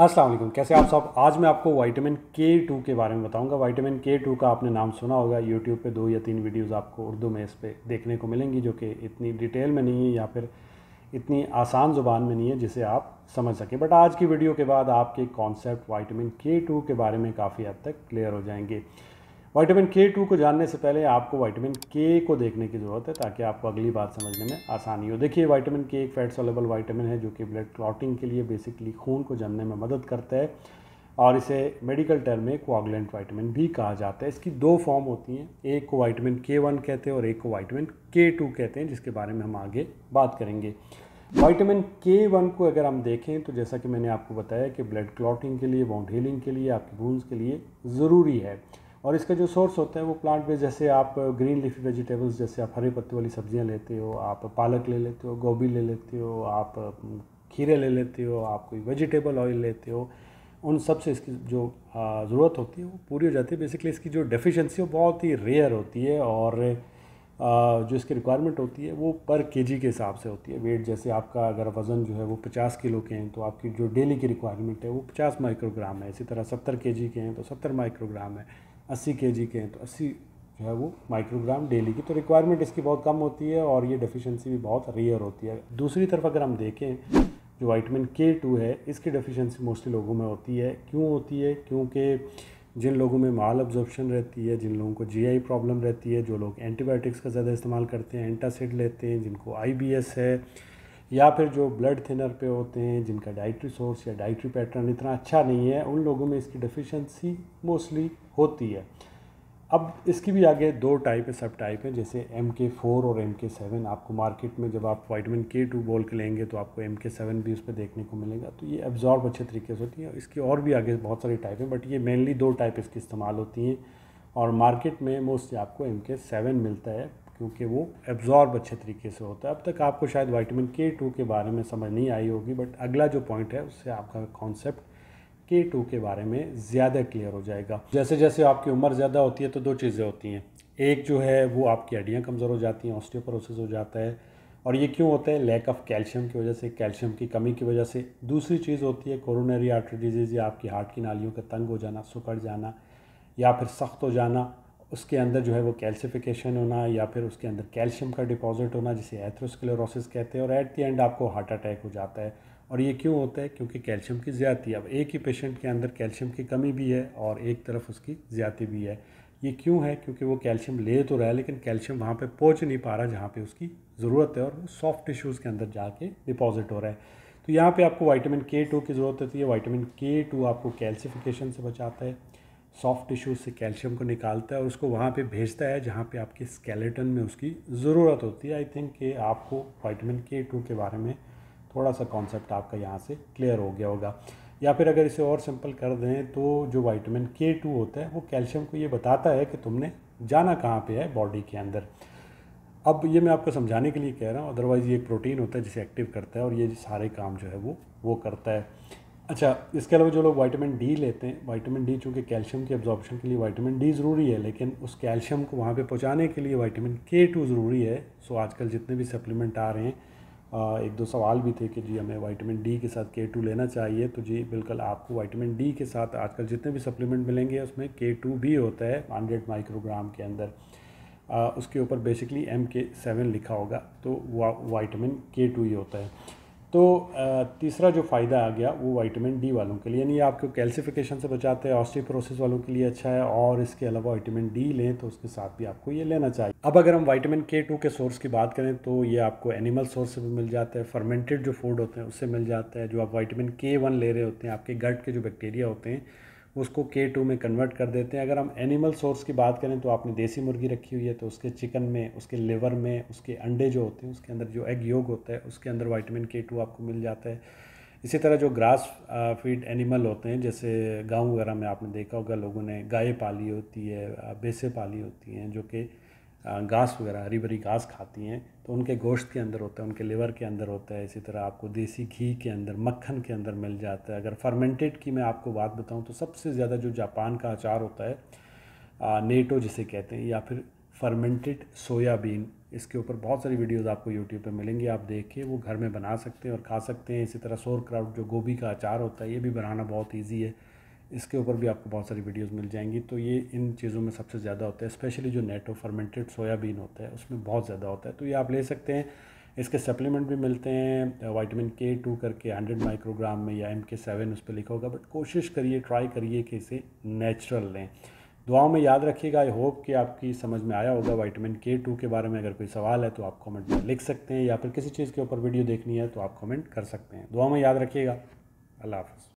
अस्सलाम वालेकुम कैसे आप साहब आज मैं आपको वाइटामिन के टू के बारे में बताऊंगा वाइटामिन के टू का आपने नाम सुना होगा यूट्यूब पे दो या तीन वीडियोस आपको उर्दू में इस पर देखने को मिलेंगी जो कि इतनी डिटेल में नहीं है या फिर इतनी आसान ज़ुबान में नहीं है जिसे आप समझ सकें बट आज की वीडियो के बाद आपके कॉन्सेप्ट वाइटामिन के टू के बारे में काफ़ी हद तक क्लियर हो जाएंगे वाइटामिन के टू को जानने से पहले आपको वाइटामिन के को देखने की ज़रूरत है ताकि आपको अगली बात समझने में आसानी हो देखिए वाइटामिन के एक फैट सोलेबल वाइटामिन है जो कि ब्लड क्लॉटिंग के लिए बेसिकली खून को जमने में मदद करता है और इसे मेडिकल टर्म में कोआगुलेंट वाइटामिन भी कहा जाता है इसकी दो फॉर्म होती हैं एक को वाइटामिन के वन कहते हैं और एक को वाइटामिन के टू कहते हैं जिसके बारे में हम आगे बात करेंगे वाइटामिन के वन को अगर हम देखें तो जैसा कि मैंने आपको बताया कि ब्लड क्लॉटिंग के लिए बाउंड हीलिंग के लिए आपकी बूंस के लिए ज़रूरी है और इसके जो सोर्स होते हैं वो प्लांट बेस्ड जैसे आप ग्रीन लीफी वेजिटेबल्स जैसे आप हरे पत्ते वाली सब्जियां लेते हो आप पालक ले लेते हो गोभी ले लेते हो आप खीरे ले लेते हो आप कोई वेजिटेबल ऑयल लेते हो उन सब से इसकी जो ज़रूरत होती है वो पूरी हो जाती है बेसिकली इसकी जो डेफिशिएंसी वो बहुत ही रेयर होती है और जो इसकी रिक्वायरमेंट होती है वो पर के के हिसाब से होती है वेट जैसे आपका अगर वज़न जो है वो पचास किलो के हैं तो आपकी जो डेली की रिक्वायरमेंट है वो पचास माइक्रोग्राम है इसी तरह सत्तर के के हैं तो सत्तर माइक्रोग्राम है अस्सी के जी के हैं तो अस्सी जो है वो माइक्रोग्राम डेली की तो रिक्वायरमेंट इसकी बहुत कम होती है और ये डेफिशिएंसी भी बहुत रेयर होती है दूसरी तरफ अगर हम देखें जो वाइटमिन के टू है इसकी डेफिशिएंसी मोस्टली लोगों में होती है क्यों होती है क्योंकि जिन लोगों में माल ऑब्जॉर्प्शन रहती है जिन लोगों को जीआई प्रॉब्लम रहती है जो लोग एंटीबायोटिक्स का ज़्यादा इस्तेमाल करते हैं एंटासिड लेते हैं जिनको आई है या फिर जो ब्लड थिनर पे होते हैं जिनका डाइट्री सोर्स या डाइट्री पैटर्न इतना अच्छा नहीं है उन लोगों में इसकी डिफिशेंसी मोस्टली होती है अब इसकी भी आगे दो टाइप है सब टाइप है जैसे एम के फोर और एम के सेवन आपको मार्केट में जब आप वाइटमिन के टू बोल के लेंगे तो आपको एम के सेवन भी उस पर देखने को मिलेगा तो ये एब्जॉर्ब अच्छे तरीके से होती है इसकी और भी आगे बहुत सारी टाइप हैं बट ये मेनली दो टाइप इसकी इस्तेमाल होती हैं और मार्केट में मोस्टली आपको एम के सेवन मिलता है क्योंकि वो एब्जॉर्ब अच्छे तरीके से होता है अब तक आपको शायद वाइटामिन के टू के बारे में समझ नहीं आई होगी बट अगला जो पॉइंट है उससे आपका कॉन्सेप्ट के टू के बारे में ज़्यादा क्लियर हो जाएगा जैसे जैसे आपकी उम्र ज़्यादा होती है तो दो चीज़ें होती हैं एक जो है वो आपकी हड्डियाँ कमज़ोर हो जाती हैं ऑस्टियोपोरोसिस हो जाता है और ये क्यों होता है लैक ऑफ कैल्शियम की वजह से कैल्शियम की कमी की वजह से दूसरी चीज़ होती है कोरोनरी आर्टरी डिजीज़ या आपकी हार्ट की नालियों का तंग हो जाना सुखड़ जाना या फिर सख्त हो जाना उसके अंदर जो है वो कैल्सिफिकेशन होना या फिर उसके अंदर कैल्शियम का डिपॉजिट होना जिसे एथ्रोस्क्लेरोसिस कहते हैं और एट दी एंड आपको हार्ट अटैक हो जाता है और ये क्यों होता है क्योंकि कैल्शियम की ज़्यादा अब एक ही पेशेंट के अंदर कैल्शियम की कमी भी है और एक तरफ उसकी ज़्यादा भी है ये क्यों है क्योंकि वो कैल्शियम ले तो रहा है लेकिन कैल्शियम वहाँ पर पहुँच नहीं पा रहा जहाँ पर उसकी ज़रूरत है और सॉफ्ट टिश्यूज़ के अंदर जाके डिपॉजिट हो रहा है तो यहाँ पर आपको वाइटामिन के टू की ज़रूरत होती है वाइटामिन के टू आपको कैल्सिफिकेशन से बचाता है सॉफ्ट टिश्यू से कैल्शियम को निकालता है और उसको वहाँ पे भेजता है जहाँ पे आपके स्केलेटन में उसकी ज़रूरत होती है आई थिंक कि आपको वाइटमिन के टू के बारे में थोड़ा सा कॉन्सेप्ट आपका यहाँ से क्लियर हो गया होगा या फिर अगर इसे और सिंपल कर दें तो जो वाइटमिन के टू होता है वो कैल्शियम को ये बताता है कि तुमने जाना कहाँ पर है बॉडी के अंदर अब ये मैं आपको समझाने के लिए कह रहा हूँ अदरवाइज़ ये एक प्रोटीन होता है जिसे एक्टिव करता है और ये सारे काम जो है वो वो करता है अच्छा इसके अलावा जो लोग वाइटामिन डी लेते हैं वाइटामिन डी चूँकि कैल्शियम की एब्जॉर्बेशन के लिए वाइटामिन डी ज़रूरी है लेकिन उस कैल्शियम को वहाँ पे पहुँचाने के लिए वाइटामिन के टू ज़रूरी है सो आजकल जितने भी सप्लीमेंट आ रहे हैं एक दो सवाल भी थे कि जी हमें वाइटामिन डी के साथ के टू लेना चाहिए तो जी बिल्कुल आपको वाइटामिन डी के साथ आजकल जितने भी सप्लीमेंट मिलेंगे उसमें के टू भी होता है हंड्रेड माइक्रोग्राम के अंदर आ, उसके ऊपर बेसिकली एम के सेवन लिखा होगा तो वाइटामिन के टू ही होता है तो तीसरा जो फ़ायदा आ गया वो वाइटामिन डी वालों के लिए यानी आपको कैल्सिफिकेशन से बचाते हैं ऑस्टिप्रोसिस वालों के लिए अच्छा है और इसके अलावा वाइटामिन डी लें तो उसके साथ भी आपको ये लेना चाहिए अब अगर हम वाइटामिन के टू के सोर्स की बात करें तो ये आपको एनिमल सोर्स से भी मिल जाता है फर्मेंटेड जो फूड होते हैं उससे मिल जाता है जो आप वाइटामिन के वन ले रहे होते हैं आपके गट के जो बैक्टीरिया होते हैं उसको के टू में कन्वर्ट कर देते हैं अगर हम एनिमल सोर्स की बात करें तो आपने देसी मुर्गी रखी हुई है तो उसके चिकन में उसके लिवर में उसके अंडे जो होते हैं उसके अंदर जो एग योग होता है उसके अंदर वाइटमिन के टू आपको मिल जाता है इसी तरह जो ग्रास फीड एनिमल होते हैं जैसे गाँव वगैरह में आपने देखा होगा लोगों ने गायें पाली होती है भैंसें पाली होती हैं जो कि घास वगैरह हरी भरी घास खाती हैं तो उनके गोश्त के अंदर होता है उनके लिवर के अंदर होता है इसी तरह आपको देसी घी के अंदर मक्खन के अंदर मिल जाता है अगर फर्मेंटेड की मैं आपको बात बताऊं तो सबसे ज़्यादा जो जापान का अचार होता है नेटो जिसे कहते हैं या फिर फर्मेंटेड सोयाबीन इसके ऊपर बहुत सारी वीडियोस आपको यूट्यूब पर मिलेंगी आप देख के वो घर में बना सकते हैं और खा सकते हैं इसी तरह सोर क्राउड जो गोभी का अचार होता है ये भी बनाना बहुत ईजी है इसके ऊपर भी आपको बहुत सारी वीडियोस मिल जाएंगी तो ये इन चीज़ों में सबसे ज़्यादा होता है स्पेशली जो नेटो फर्मेंटेड सोयाबीन होता है उसमें बहुत ज़्यादा होता है तो ये आप ले सकते हैं इसके सप्लीमेंट भी मिलते हैं वाइटामिन के टू करके हंड्रेड माइक्रोग्राम में या एम के सेवन उस पर लिखा होगा बट कोशिश करिए ट्राई करिए कि इसे नेचुरल लें दुआओं में याद रखिएगा आई होप कि आपकी समझ में आया होगा वाइटामिन के टू के बारे में अगर कोई सवाल है तो आप कमेंट में लिख सकते हैं या फिर किसी चीज़ के ऊपर वीडियो देखनी है तो आप कमेंट कर सकते हैं दुआओं में याद रखिएगा अल्लाह हाफ़